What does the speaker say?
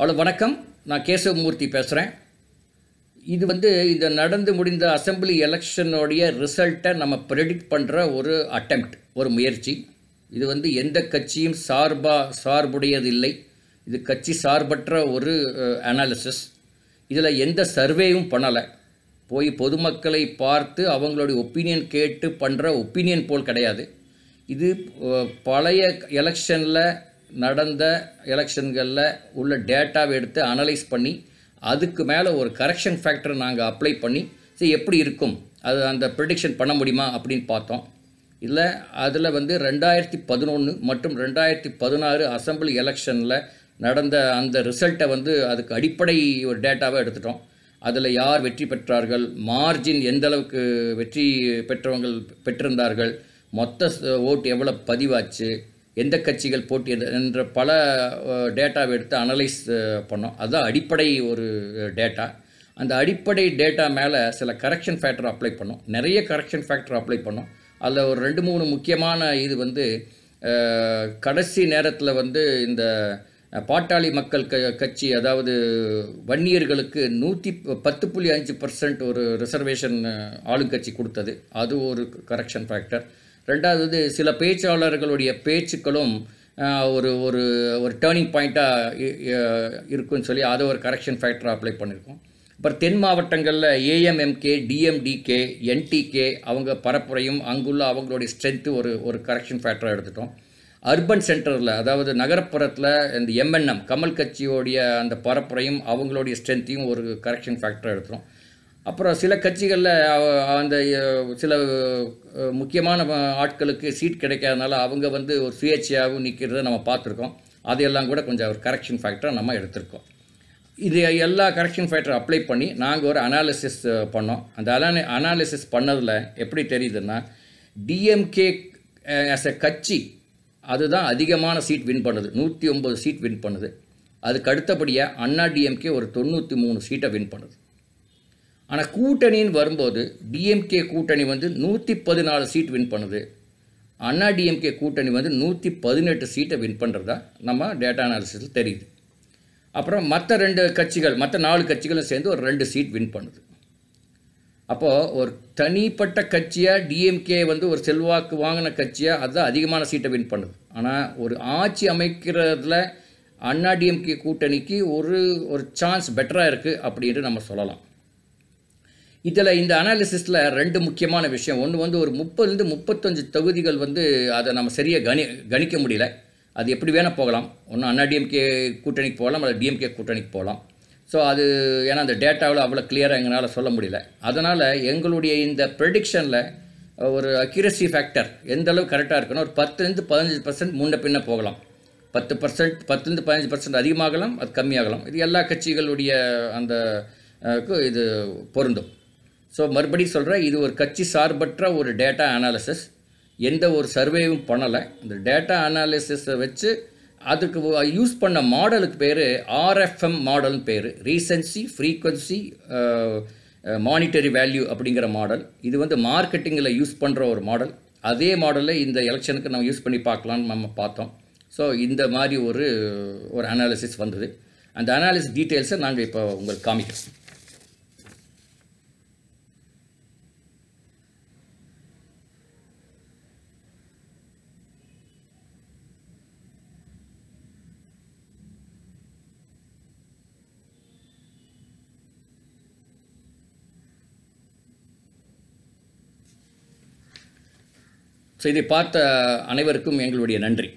hello வணக்கம் நான் கேசவமூர்த்தி பேசுகிறேன் இது வந்து இந்த நடந்து முடிந்த அசம்பிளி எலெக்ஷனுடைய ரிசல்ட்டை நம்ம ப்ரெடிக்ட் பண்ணுற ஒரு அட்டம்ப்ட் ஒரு முயற்சி இது வந்து எந்த கட்சியும் சார்புடையது சார்புடையதில்லை இது கட்சி சார்பற்ற ஒரு அனாலிசிஸ் இதில் எந்த சர்வேவும் பண்ணலை போய் பொதுமக்களை பார்த்து அவங்களுடைய ஒப்பீனியன் கேட்டு பண்ணுற ஒப்பீனியன் போல் கிடையாது இது பழைய எலெக்ஷனில் நடந்த எலெக்ஷன்களில் உள்ள டேட்டாவை எடுத்து அனலைஸ் பண்ணி அதுக்கு மேலே ஒரு கரெக்ஷன் ஃபேக்டர் நாங்கள் அப்ளை பண்ணி சரி எப்படி இருக்கும் அது அந்த ப்ரிடிக்ஷன் பண்ண முடியுமா அப்படின்னு பார்த்தோம் இல்லை அதில் வந்து ரெண்டாயிரத்தி பதினொன்று மற்றும் ரெண்டாயிரத்தி பதினாறு அசம்பிளி எலெக்ஷனில் நடந்த அந்த ரிசல்ட்டை வந்து அதுக்கு அடிப்படை ஒரு டேட்டாவை எடுத்துட்டோம் அதில் யார் வெற்றி பெற்றார்கள் மார்ஜின் எந்த அளவுக்கு வெற்றி பெற்றவங்கள் பெற்றிருந்தார்கள் மொத்த ஓட்டு எவ்வளோ பதிவாச்சு எந்த கட்சிகள் போட்டி என்ற பல டேட்டாவை எடுத்து அனலைஸ் பண்ணோம் அதுதான் அடிப்படை ஒரு டேட்டா அந்த அடிப்படை டேட்டா மேலே சில கரெக்ஷன் ஃபேக்டர் அப்ளை பண்ணோம் நிறைய கரெக்ஷன் ஃபேக்டர் அப்ளை பண்ணோம் அதில் ஒரு ரெண்டு மூணு முக்கியமான இது வந்து கடைசி நேரத்தில் வந்து இந்த பாட்டாளி மக்கள் க கட்சி அதாவது வன்னியர்களுக்கு நூற்றி பத்து புள்ளி அஞ்சு பர்சன்ட் ஒரு ரிசர்வேஷன் ஆளுங்கட்சி கொடுத்தது அது ஒரு கரெக்ஷன் ஃபேக்டர் ரெண்டாவது சில பேச்சாளர்களுடைய பேச்சுக்களும் ஒரு ஒரு ஒரு டேர்னிங் பாயிண்ட்டாக இருக்குன்னு சொல்லி அதை ஒரு கரெக்ஷன் ஃபேக்டராக அப்ளை பண்ணியிருக்கோம் அப்புறம் தென் மாவட்டங்களில் ஏஎம்எம்கே டிஎம்டிகே என்டிகே அவங்க பரப்புரையும் அங்குள்ள அவங்களுடைய ஸ்ட்ரென்த்து ஒரு ஒரு கரெக்ஷன் ஃபேக்டராக எடுத்துட்டோம் அர்பன் சென்டரில் அதாவது நகரப்புறத்தில் இந்த எம்என்எம் கமல் கட்சியோடைய அந்த பரப்புரையும் அவங்களுடைய ஸ்ட்ரென்த்தையும் ஒரு கரெக்ஷன் ஃபேக்டராக எடுத்துகிறோம் அப்புறம் சில கட்சிகளில் அந்த சில முக்கியமான ஆட்களுக்கு சீட் கிடைக்காதனால அவங்க வந்து ஒரு சுயேட்சையாகவும் நிற்கிறத நம்ம பார்த்துருக்கோம் அதையெல்லாம் கூட கொஞ்சம் ஒரு கரெக்ஷன் ஃபேக்டராக நம்ம எடுத்திருக்கோம் இது எல்லா கரெக்ஷன் ஃபேக்டர் அப்ளை பண்ணி நாங்கள் ஒரு அனாலிசிஸ் பண்ணோம் அந்த அலானி அனாலிசிஸ் பண்ணதில் எப்படி தெரியுதுன்னா டிஎம்கே ஆஸ் எ கட்சி அதுதான் அதிகமான சீட் வின் பண்ணுது நூற்றி ஒம்பது சீட் வின் பண்ணுது அதுக்கு அடுத்தபடியாக அண்ணா டிஎம்கே ஒரு தொண்ணூற்றி மூணு சீட்டை வின் பண்ணுது ஆனால் கூட்டணின்னு வரும்போது டிஎம்கே கூட்டணி வந்து நூற்றி பதினாலு சீட் வின் பண்ணுது அண்ணா டிஎம்கே கூட்டணி வந்து நூற்றி பதினெட்டு சீட்டை வின் பண்ணுறதா நம்ம டேட்டா அனாலிசிஸில் தெரியுது அப்புறம் மற்ற ரெண்டு கட்சிகள் மற்ற நாலு கட்சிகளும் சேர்ந்து ஒரு ரெண்டு சீட் வின் பண்ணுது அப்போது ஒரு தனிப்பட்ட கட்சியாக டிஎம்கே வந்து ஒரு செல்வாக்கு வாங்கின கட்சியாக அதுதான் அதிகமான சீட்டை வின் பண்ணுது ஆனால் ஒரு ஆட்சி அமைக்கிறதுல அண்ணா டிஎம்கே கூட்டணிக்கு ஒரு ஒரு சான்ஸ் பெட்டராக இருக்குது அப்படின்ட்டு நம்ம சொல்லலாம் இதில் இந்த அனாலிசிஸில் ரெண்டு முக்கியமான விஷயம் ஒன்று வந்து ஒரு முப்பதுலேருந்து முப்பத்தஞ்சு தொகுதிகள் வந்து அதை நம்ம சரியாக கணி கணிக்க முடியல அது எப்படி வேணால் போகலாம் ஒன்று அண்ணா டிஎம்கே கூட்டணிக்கு போகலாம் அல்லது டிஎம்கே கூட்டணிக்கு போகலாம் ஸோ அது ஏன்னா அந்த டேட்டாவில் அவ்வளோ கிளியராக எங்களால் சொல்ல முடியல அதனால் எங்களுடைய இந்த ப்ரெடிக்ஷனில் ஒரு அக்யூரசி ஃபேக்டர் எந்த கரெக்டாக இருக்குன்னா ஒரு பத்துலேருந்து பதினஞ்சு பர்சன்ட் முன்ன பின்ன போகலாம் பத்து பர்சன்ட் பத்துலேருந்து பதினஞ்சு பர்சன்ட் அதிகமாகலாம் அது கம்மியாகலாம் இது எல்லா கட்சிகளுடைய அந்த இது பொருந்தும் ஸோ மறுபடியும் சொல்கிறேன் இது ஒரு கட்சி சார்பற்ற ஒரு டேட்டா அனாலிசிஸ் எந்த ஒரு சர்வேவும் பண்ணலை இந்த டேட்டா அனாலிசிஸை வச்சு அதுக்கு யூஸ் பண்ண மாடலுக்கு பேர் ஆர்எஃப்எம் மாடல்னு பேர் ரீசன்சி ஃப்ரீக்வன்சி மானிட்டரி வேல்யூ அப்படிங்கிற மாடல் இது வந்து மார்க்கெட்டிங்கில் யூஸ் பண்ணுற ஒரு மாடல் அதே மாடலில் இந்த எலெக்ஷனுக்கு நம்ம யூஸ் பண்ணி பார்க்கலான்னு நம்ம பார்த்தோம் ஸோ இந்த மாதிரி ஒரு ஒரு அனாலிசிஸ் வந்தது அந்த அனாலிசிஸ் டீட்டெயில்ஸை நாங்கள் இப்போ உங்களுக்கு காமிக்கிறோம் ஸோ இதை பார்த்த அனைவருக்கும் எங்களுடைய நன்றி